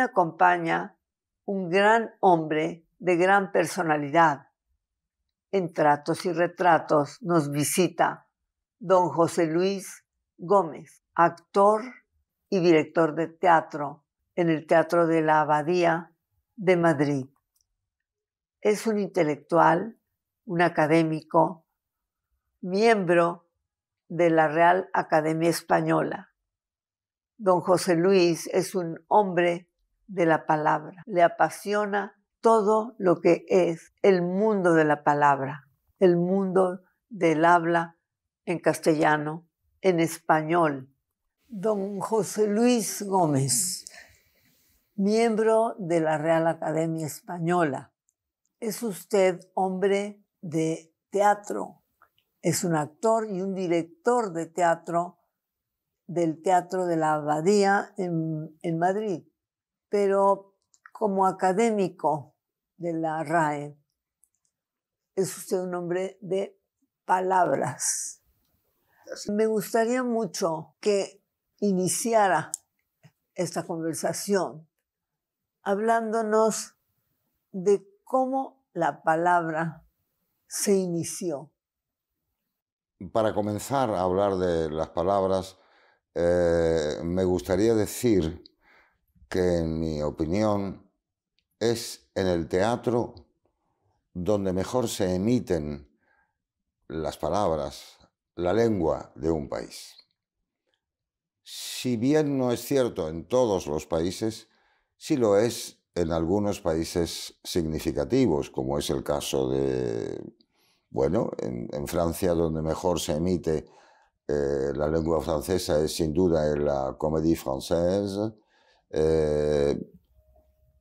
acompaña un gran hombre de gran personalidad. En tratos y retratos nos visita don José Luis Gómez, actor y director de teatro en el Teatro de la Abadía de Madrid. Es un intelectual, un académico, miembro de la Real Academia Española. Don José Luis es un hombre de la palabra, le apasiona todo lo que es el mundo de la palabra, el mundo del habla en castellano, en español. Don José Luis Gómez, miembro de la Real Academia Española, es usted hombre de teatro, es un actor y un director de teatro del Teatro de la Abadía en, en Madrid pero como académico de la RAE, es usted un hombre de palabras. Me gustaría mucho que iniciara esta conversación hablándonos de cómo la palabra se inició. Para comenzar a hablar de las palabras, eh, me gustaría decir que en mi opinión es en el teatro donde mejor se emiten las palabras, la lengua de un país. Si bien no es cierto en todos los países, sí lo es en algunos países significativos, como es el caso de, bueno, en, Francia donde mejor se emite eh, la lengua francesa es sin duda en la comédie française, eh,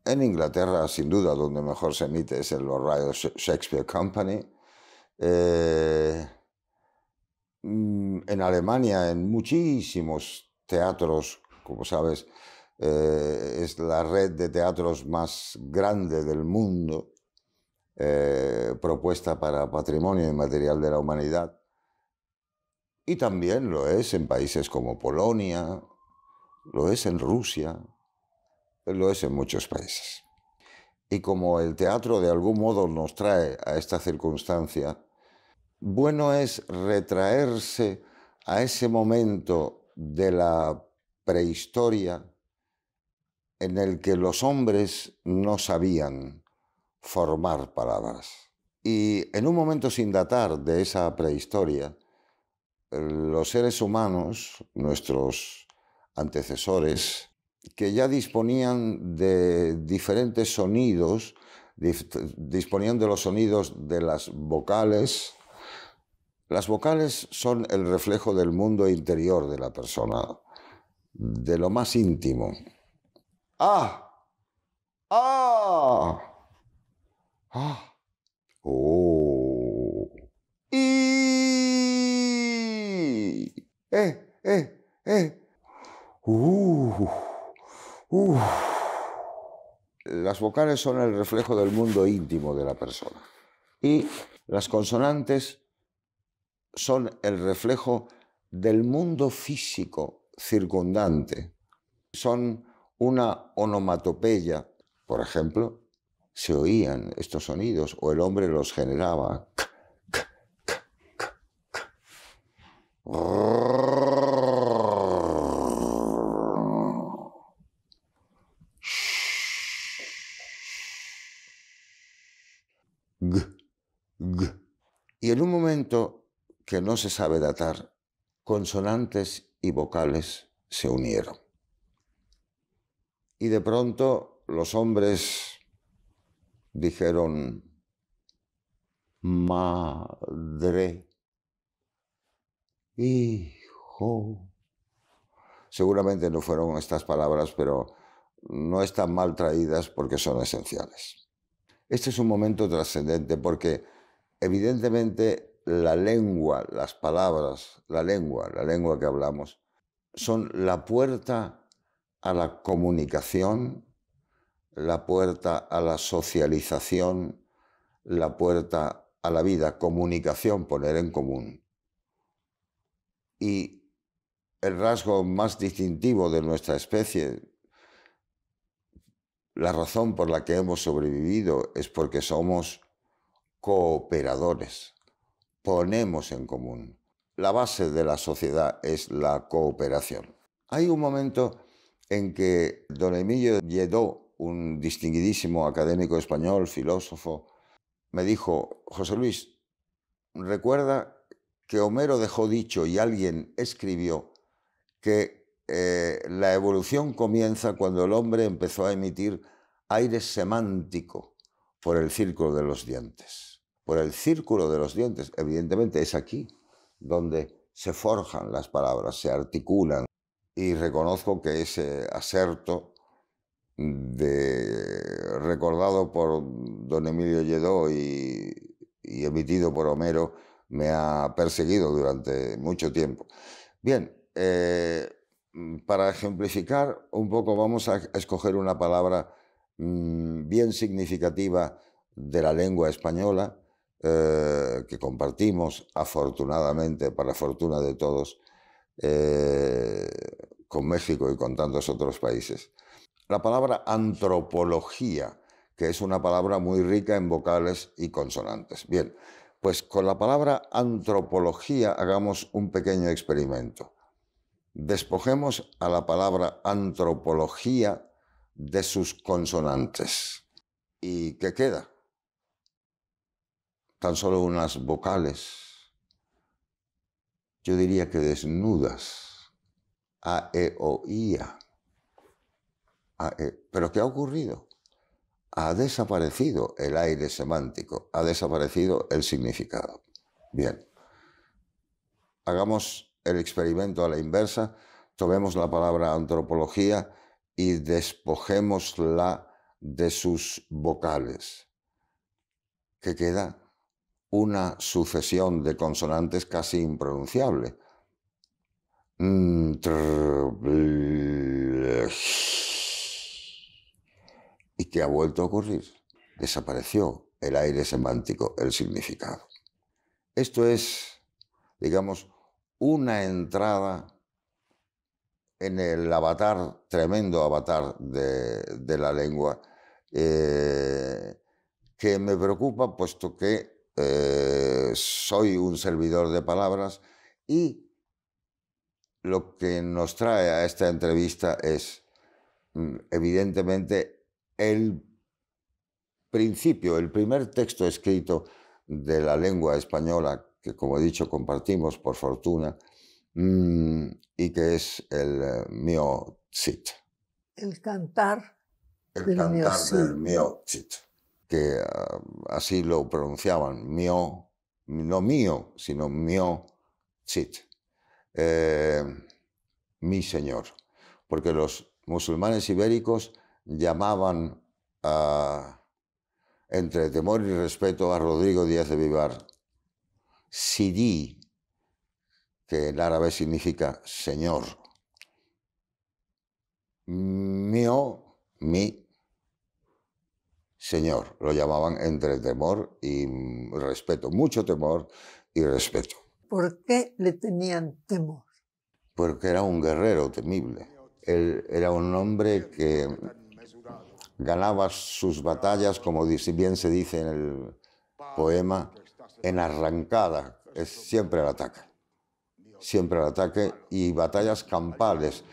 en Inglaterra, sin duda, donde mejor se emite es en los Radio Shakespeare Company. Eh, mm, en Alemania, en muchísimos teatros, como sabes, eh, es la red de teatros más grande del mundo, propuesta para patrimonio inmaterial de la humanidad. Y también lo es en países como Polonia, lo es en Rusia, lo es en muchos países. Y como el teatro de algún modo nos trae a esta circunstancia, bueno es retraerse a ese momento de la prehistoria en el que los hombres no sabían formar palabras. Y en un momento sin datar de esa prehistoria, los seres humanos, nuestros antecesores, que ya disponían de diferentes sonidos, disponían de los sonidos de las vocales. Las vocales son el reflejo del mundo interior de la persona, de lo más íntimo. ¡Ah! ¡Ah! ¡Ah! ¡Oh! ¡Eh! ¡Eh! ¡Eh! ¡Uh! Las vocales son el reflejo del mundo íntimo de la persona y las consonantes son el reflejo del mundo físico circundante. Son una onomatopeya. Por ejemplo, se oían estos sonidos o el hombre los generaba. Y en un momento que no se sabe datar, consonantes y vocales se unieron. Y de pronto los hombres dijeron, madre, hijo. Seguramente no fueron estas palabras, pero no están mal traídas porque son esenciales. Este es un momento trascendente porque Evidentemente, la lengua, las palabras, la lengua, la lengua que hablamos, son la puerta a la comunicación, la puerta a la socialización, la puerta a la vida, comunicación, poner en común. Y el rasgo más distintivo de nuestra especie, la razón por la que hemos sobrevivido es porque somos cooperadores. Ponemos en común. La base de la sociedad es la cooperación. Hay un momento en que don Emilio Lledó, un distinguidísimo académico español, filósofo, me dijo, José Luis, recuerda que Homero dejó dicho y alguien escribió que eh, la evolución comienza cuando el hombre empezó a emitir aire semántico por el círculo de los dientes por el círculo de los dientes. Evidentemente es aquí donde se forjan las palabras, se articulan. Y reconozco que ese acerto de, recordado por don Emilio Lledó y, emitido por Homero me ha perseguido durante mucho tiempo. Bien, eh, para ejemplificar un poco vamos a escoger una palabra mm, bien significativa de la lengua española eh, que compartimos afortunadamente, para fortuna de todos, eh, con México y con tantos otros países. La palabra antropología, que es una palabra muy rica en vocales y consonantes. Bien, pues con la palabra antropología hagamos un pequeño experimento. Despojemos a la palabra antropología de sus consonantes. ¿Y qué queda? tan solo unas vocales, yo diría que desnudas, a e o A e. ¿Pero qué ha ocurrido? Ha desaparecido el aire semántico, ha desaparecido el significado. Bien, hagamos el experimento a la inversa, tomemos la palabra antropología y despojémosla de sus vocales. ¿Qué queda? una sucesión de consonantes casi impronunciable. ¿Y que ha vuelto a ocurrir? Desapareció el aire semántico, el significado. Esto es, digamos, una entrada en el avatar, tremendo avatar de, la lengua, eh, que me preocupa puesto que eh, soy un servidor de palabras y lo que nos trae a esta entrevista es mm, evidentemente el principio, el primer texto escrito de la lengua española que como he dicho compartimos por fortuna mm, y que es el eh, mio El cantar el del cantar que ah, así lo pronunciaban, mío no mío, sino mío chit, eh, mi señor, porque los musulmanes ibéricos llamaban entre temor y respeto a Rodrigo Díaz de Vivar, Sidi, que en árabe significa señor. mío mi señor. Lo llamaban entre temor y mm, respeto, mucho temor y respeto. ¿Por qué le tenían temor? Porque era un guerrero temible. Él era un hombre que ganaba sus batallas, como bien se dice en el poema, en arrancada, es siempre al ataque, siempre al ataque y batallas campales,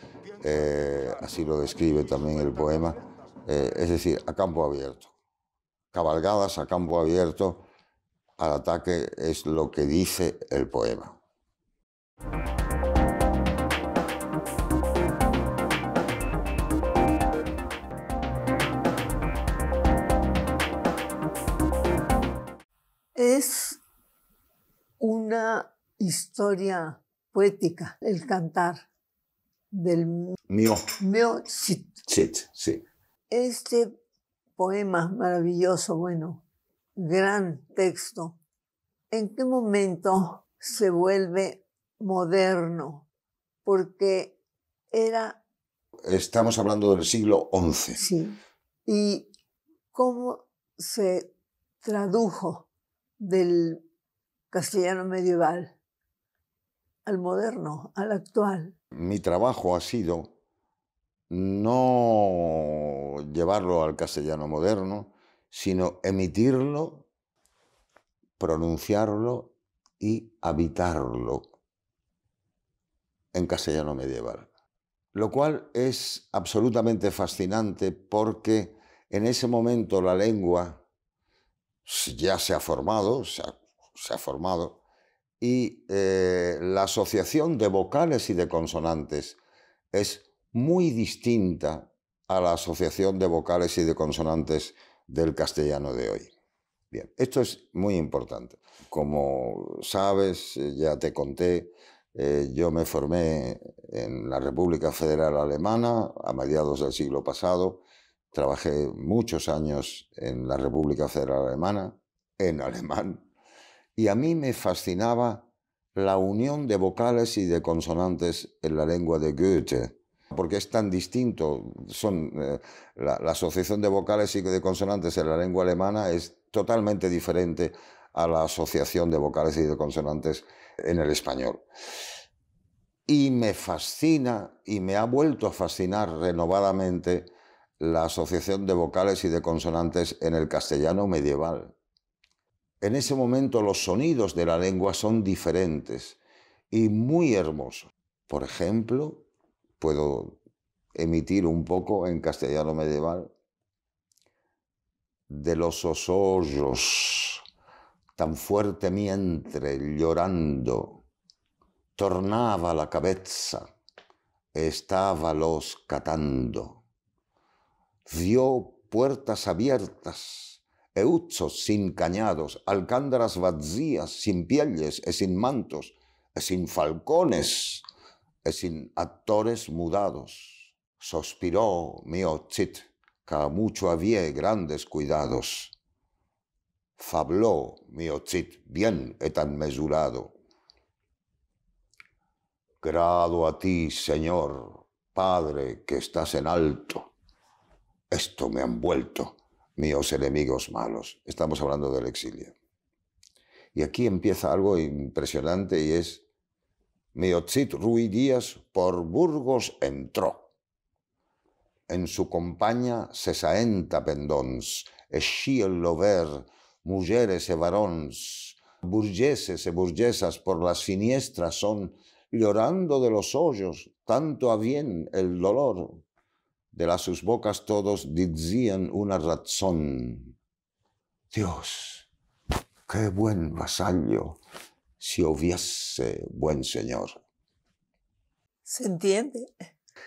eh, así lo describe también el poema, eh, es decir, a campo abierto cabalgadas a campo abierto al ataque es lo que dice el poema. Es una historia poética, el cantar del... mío, mío, Chit. sí. Este Poema maravilloso, bueno, gran texto. ¿En qué momento se vuelve moderno? Porque era... Estamos hablando del siglo XI. Sí. ¿Y cómo se tradujo del castellano medieval al moderno, al actual? Mi trabajo ha sido no llevarlo al castellano moderno, sino emitirlo, pronunciarlo y habitarlo en castellano medieval. Lo cual es absolutamente fascinante porque en ese momento la lengua ya se ha formado, formado, y eh, la asociación de vocales y de consonantes es muy distinta a la asociación de vocales y de consonantes del castellano de hoy. Bien, esto es muy importante. Como sabes, eh, ya te conté, eh, yo me formé en la República Federal Alemana a mediados del siglo pasado. Trabajé muchos años en la República Federal Alemana, en alemán, y a mí me fascinaba la unión de vocales y de consonantes en la lengua de Goethe, porque es tan distinto. Son, eh, la, asociación de vocales y de consonantes en la lengua alemana es totalmente diferente a la asociación de vocales y de consonantes en el español. Y me fascina y me ha vuelto a fascinar renovadamente la asociación de vocales y de consonantes en el castellano medieval. En ese momento los sonidos de la lengua son diferentes y muy hermosos. Por ejemplo, puedo emitir un poco en castellano medieval de los osos tan fuertemente llorando tornaba la cabeza los catando vio puertas abiertas euchos sin cañados alcándaras vacías sin pieles e sin mantos e sin falcones es sin actores mudados. Sospiró chit, que mucho había grandes cuidados. Fabló chit, bien he tan mesurado. Grado a ti, Señor, Padre que estás en alto. Esto me han vuelto míos enemigos malos. Estamos hablando del exilio. Y aquí empieza algo impresionante y es Meotzit Ruy Díaz por Burgos entró. En su compañía sesaenta pendons, el ver, mujeres e varons, burgueses e burguesas por las siniestras son, llorando de los hoyos, tanto a bien el dolor. De las sus bocas todos dizían una razón. Dios, qué buen vasallo si hubiese buen Señor. ¿Se entiende?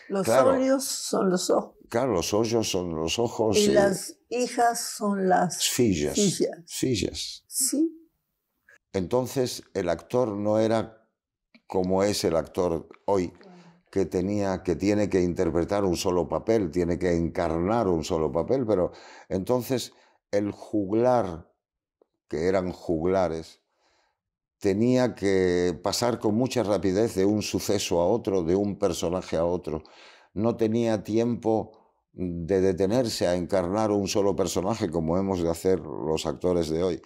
Los hoyos son los ojos. Claro, los hoyos son los ojos. Y, las hijas son las fillas. fillas. Sí. Entonces el actor no era como es el actor hoy, que tenía, que tiene que interpretar un solo papel, tiene que encarnar un solo papel, pero entonces el juglar, que eran juglares, tenía que pasar con mucha rapidez de un suceso a otro, de un personaje a otro. No tenía tiempo de detenerse a encarnar un solo personaje como hemos de hacer los actores de hoy.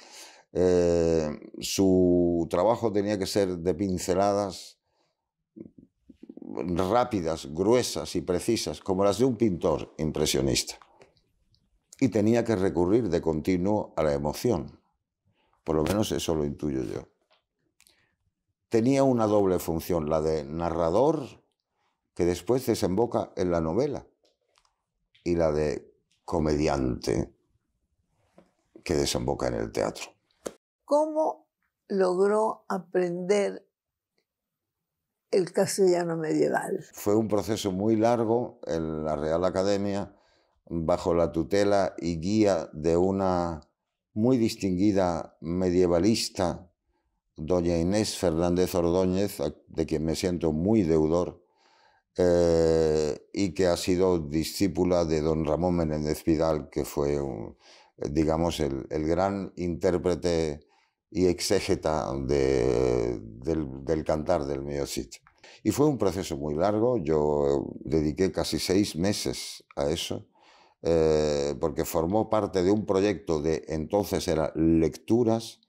Eh, su trabajo tenía que ser de pinceladas rápidas, gruesas y precisas, como las de un pintor impresionista. Y tenía que recurrir de continuo a la emoción. Por lo menos eso lo intuyo yo tenía una doble función, la de narrador, que después desemboca en la novela, y la de comediante, que desemboca en el teatro. ¿Cómo logró aprender el castellano medieval? Fue un proceso muy largo en la Real Academia, bajo la tutela y guía de una muy distinguida medievalista doña Inés Fernández Ordóñez, de quien me siento muy deudor, eh, y que ha sido discípula de don Ramón Menéndez Vidal, que fue, digamos, el, gran intérprete y exégeta del, cantar del medio sitio. Y fue un proceso muy largo, yo dediqué casi seis meses a eso, eh, porque formó parte de un proyecto de entonces era lecturas,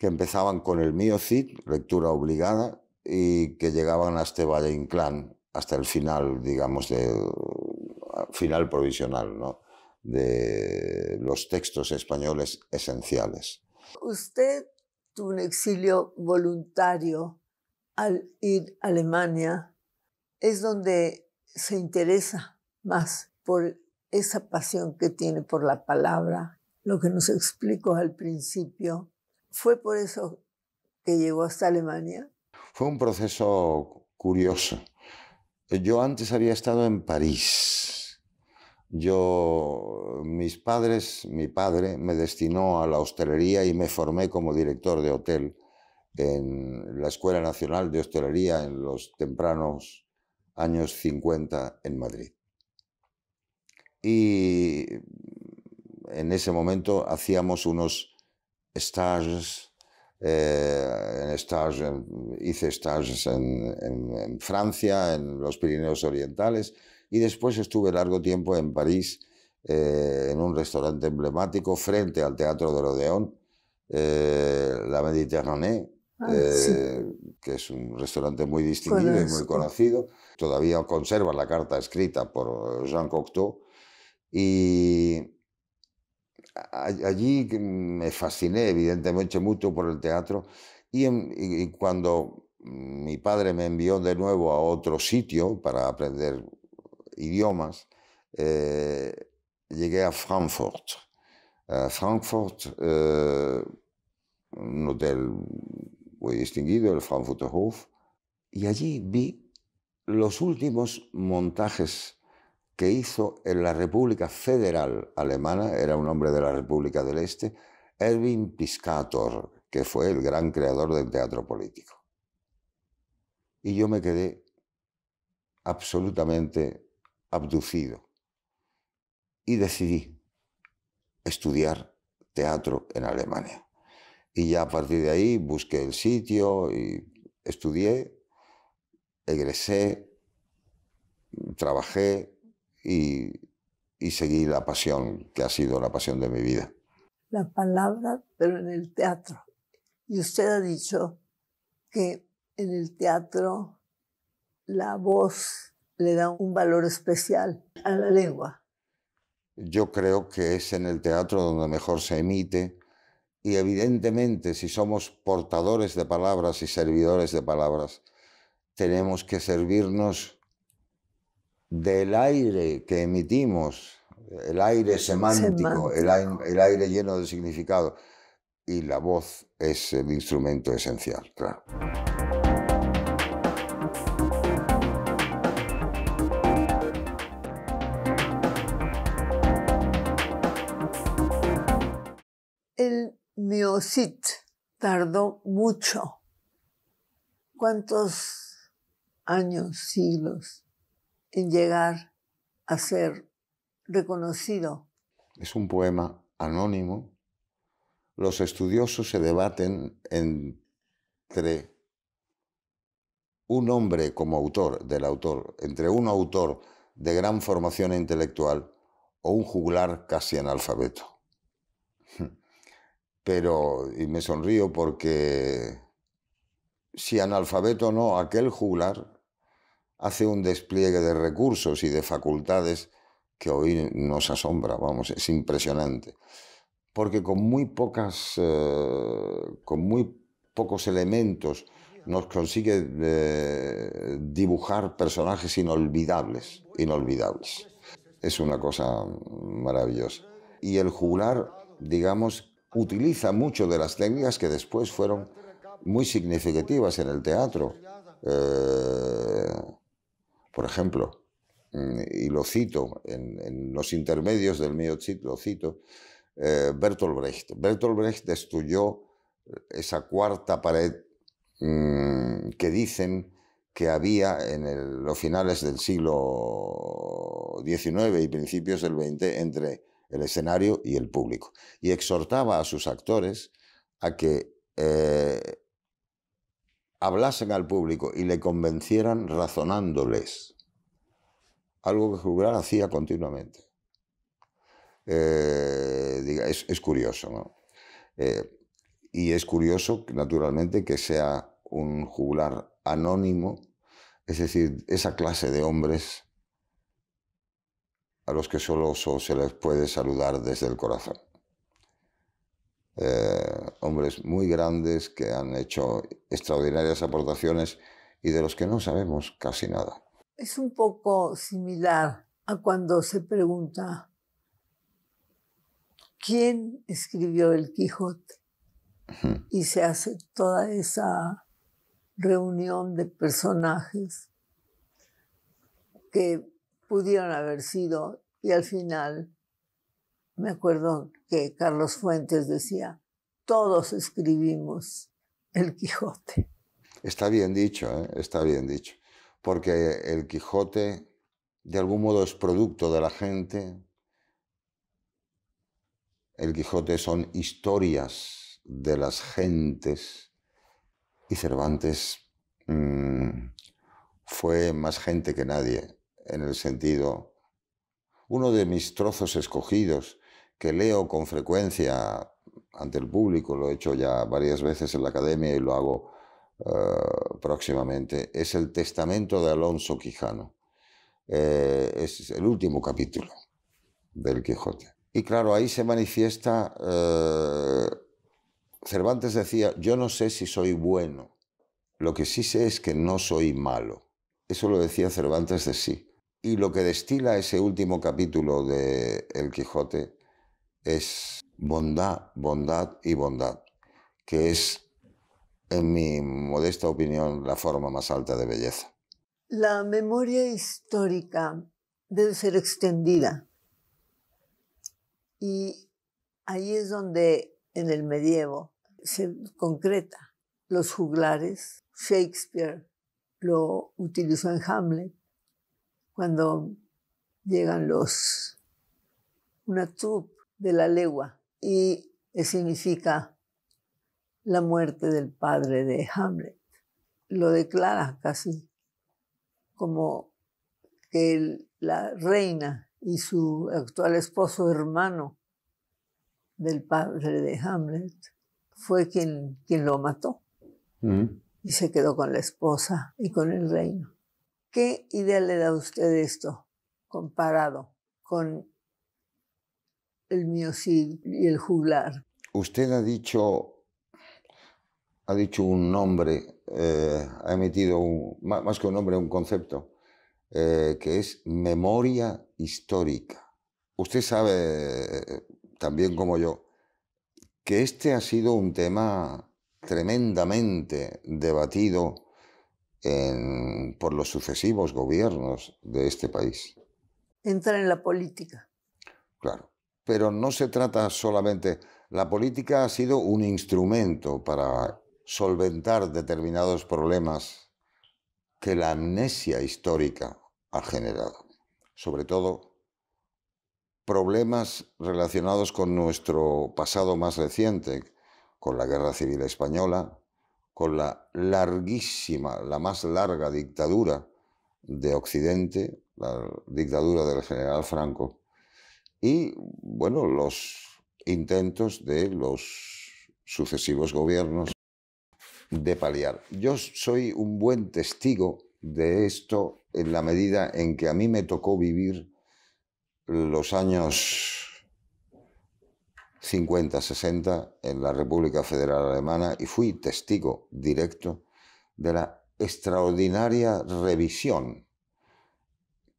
que empezaban con el mío Cid, lectura obligada, y que llegaban hasta este Valle Inclán, hasta el final, digamos, de, uh, final provisional, ¿no? de los textos españoles esenciales. Usted tuvo un exilio voluntario al ir a Alemania. Es donde se interesa más por esa pasión que tiene por la palabra, lo que nos explicó al principio, fue por eso que llegó hasta Alemania. Fue un proceso curioso. Eh, yo antes había estado en París. Yo, mis padres, mi padre me destinó a la hostelería y me formé como director de hotel en la Escuela Nacional de Hostelería en los tempranos años 50 en Madrid. Y en ese momento hacíamos unos Estages, eh, en hice stages en, Francia, en los Pirineos Orientales, y después estuve largo tiempo en París, eh, en un restaurante emblemático frente al Teatro de Odeón, eh, La Méditerranée, ah, que es un restaurante muy distinguido y muy conocido. Todavía conserva la carta escrita por Jean Cocteau. Y allí me fasciné evidentemente mucho por el teatro y, cuando mi padre me envió de nuevo a otro sitio para aprender idiomas, eh, llegué a Frankfurt. Frankfurt, eh, un hotel muy distinguido, el Frankfurter Hof, y allí vi los últimos montajes que hizo en la República Federal Alemana, era un hombre de la República del Este, Erwin Piscator, que fue el gran creador del teatro político. Y yo me quedé absolutamente abducido y decidí estudiar teatro en Alemania. Y ya a partir de ahí busqué el sitio y estudié, egresé, trabajé y, seguir seguí la pasión que ha sido la pasión de mi vida. La palabra, pero en el teatro. Y usted ha dicho que en el teatro la voz le da un valor especial a la lengua. Yo creo que es en el teatro donde mejor se emite y evidentemente si somos portadores de palabras y servidores de palabras, tenemos que servirnos del aire que emitimos, el aire semántico, El, aire, lleno de significado. Y la voz es el instrumento esencial, El Neosit tardó mucho. ¿Cuántos años, siglos? en llegar a ser reconocido. Es un poema anónimo. Los estudiosos se debaten entre un hombre como autor del autor, entre un autor de gran formación intelectual o un juglar casi analfabeto. Pero, y me sonrío porque si analfabeto no, aquel juglar hace un despliegue de recursos y de facultades que hoy nos asombra, vamos, es impresionante. Porque con muy pocas, eh, con muy pocos elementos nos consigue eh, dibujar personajes inolvidables, inolvidables. Es una cosa maravillosa. Y el juglar, digamos, utiliza mucho de las técnicas que después fueron muy significativas en el teatro. Eh, por ejemplo, mm, y lo cito en, los intermedios del mío lo cito, eh, Bertolt Brecht. Bertolt Brecht destruyó eh, esa cuarta pared mm, que dicen que había en los finales del siglo XIX y principios del XX entre el escenario y el público. Y exhortaba a sus actores a que eh, hablasen al público y le convencieran razonándoles. Algo que Juglar hacía continuamente. Eh, es, curioso, ¿no? Eh, y es curioso, naturalmente, que sea un juglar anónimo, es decir, esa clase de hombres a los que solo, se les puede saludar desde el corazón. Eh, hombres muy grandes que han hecho extraordinarias aportaciones y de los que no sabemos casi nada. Es un poco similar a cuando se pregunta, ¿quién escribió el Quijote? Y se hace toda esa reunión de personajes que pudieron haber sido y al final me acuerdo que Carlos Fuentes decía, todos escribimos el Quijote. Está bien dicho, ¿eh? está bien dicho, porque el Quijote de algún modo es producto de la gente. El Quijote son historias de las gentes y Cervantes mm, fue más gente que nadie, en el sentido, uno de mis trozos escogidos que leo con frecuencia ante el público, lo he hecho ya varias veces en la academia y lo hago eh, próximamente, es el testamento de Alonso Quijano. Eh, es el último capítulo del Quijote. Y claro, ahí se manifiesta, eh, Cervantes decía, yo no sé si soy bueno, lo que sí sé es que no soy malo. Eso lo decía Cervantes de sí. Y lo que destila ese último capítulo de El Quijote es bondad, bondad y bondad, que es, en mi modesta opinión, la forma más alta de belleza. La memoria histórica debe ser extendida. Y ahí es donde en el medievo se concreta. Los juglares, Shakespeare lo utilizó en Hamlet, cuando llegan los, una troupe de la legua y significa la muerte del padre de Hamlet. Lo declara casi como que la reina y su actual esposo hermano del padre de Hamlet fue quien, quien lo mató y se quedó con la esposa y con el reino. ¿Qué idea le da a usted esto comparado con el miocid y el juglar. Usted ha dicho, ha dicho un nombre, eh, ha emitido más que un nombre, un concepto, eh, que es memoria histórica. Usted sabe, eh, también como yo, que este ha sido un tema tremendamente debatido por los sucesivos gobiernos de este país. Entra en la política. Claro pero no se trata solamente. La política ha sido un instrumento para solventar determinados problemas que la amnesia histórica ha generado. Sobre todo problemas relacionados con nuestro pasado más reciente, con la Guerra Civil Española, con la larguísima, la más larga dictadura de Occidente, la dictadura del general Franco, y, bueno, los intentos de los sucesivos gobiernos de paliar. Yo soy un buen testigo de esto en la medida en que a mí me tocó vivir los años 50, 60 en la República Federal Alemana y fui testigo directo de la extraordinaria revisión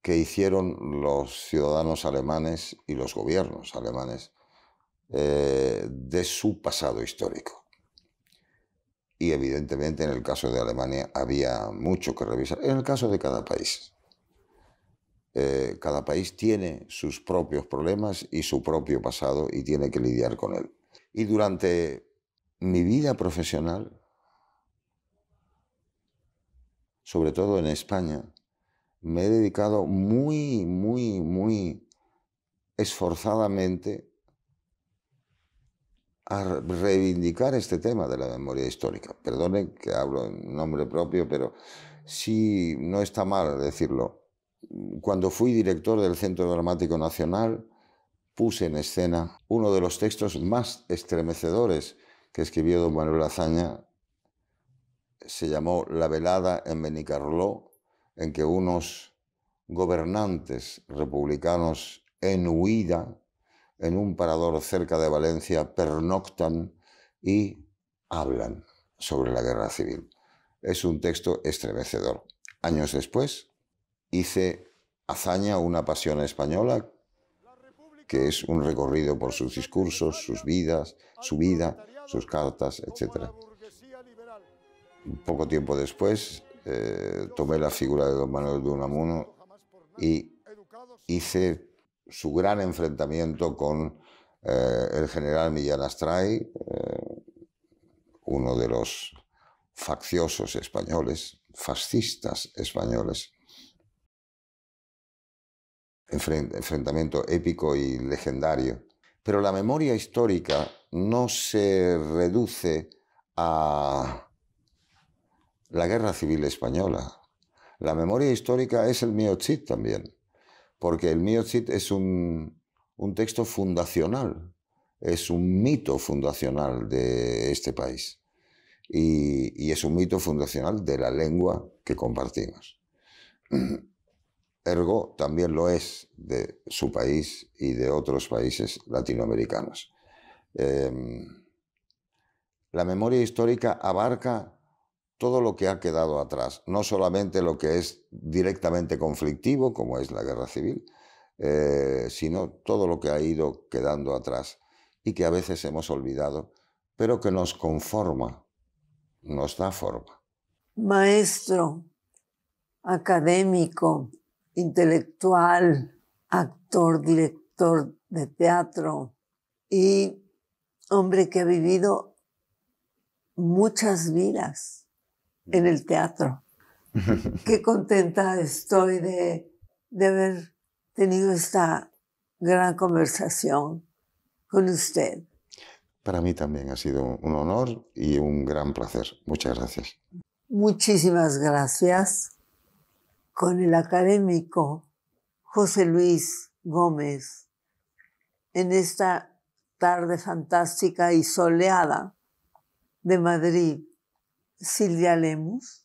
que hicieron los ciudadanos alemanes y los gobiernos alemanes eh, de su pasado histórico. Y evidentemente en el caso de Alemania había mucho que revisar, en el caso de cada país. Eh, cada país tiene sus propios problemas y su propio pasado y tiene que lidiar con él. Y durante mi vida profesional, sobre todo en España, me he dedicado muy, muy, muy esforzadamente a reivindicar este tema de la memoria histórica. Perdone que hablo en nombre propio, pero sí no está mal decirlo. Cuando fui director del Centro Dramático Nacional, puse en escena uno de los textos más estremecedores que escribió don Manuel Azaña. Se llamó La velada en Benicarló en que unos gobernantes republicanos en huida en un parador cerca de Valencia pernoctan y hablan sobre la guerra civil. Es un texto estremecedor. Años después hice Hazaña, una pasión española, que es un recorrido por sus discursos, sus vidas, su vida, sus cartas, etc. Poco tiempo después eh, tomé la figura de don Manuel de Unamuno y hice su gran enfrentamiento con eh, el general Millán Astray, eh, uno de los facciosos españoles, fascistas españoles. enfrentamiento épico y legendario. Pero la memoria histórica no se reduce a la Guerra Civil Española. La memoria histórica es el chit también, porque el chit es un, texto fundacional, es un mito fundacional de este país. Y, es un mito fundacional de la lengua que compartimos. Ergo también lo es de su país y de otros países latinoamericanos. Em, la memoria histórica abarca todo lo que ha quedado atrás, no solamente lo que es directamente conflictivo, como es la guerra civil, eh, sino todo lo que ha ido quedando atrás y que a veces hemos olvidado, pero que nos conforma, nos da forma. Maestro, académico, intelectual, actor, director de teatro y hombre que ha vivido muchas vidas en el teatro. Qué contenta estoy de, haber tenido esta gran conversación con usted. Para mí también ha sido un honor y un gran placer. Muchas gracias. Muchísimas gracias con el académico José Luis Gómez en esta tarde fantástica y soleada de Madrid. Silvia Lemus,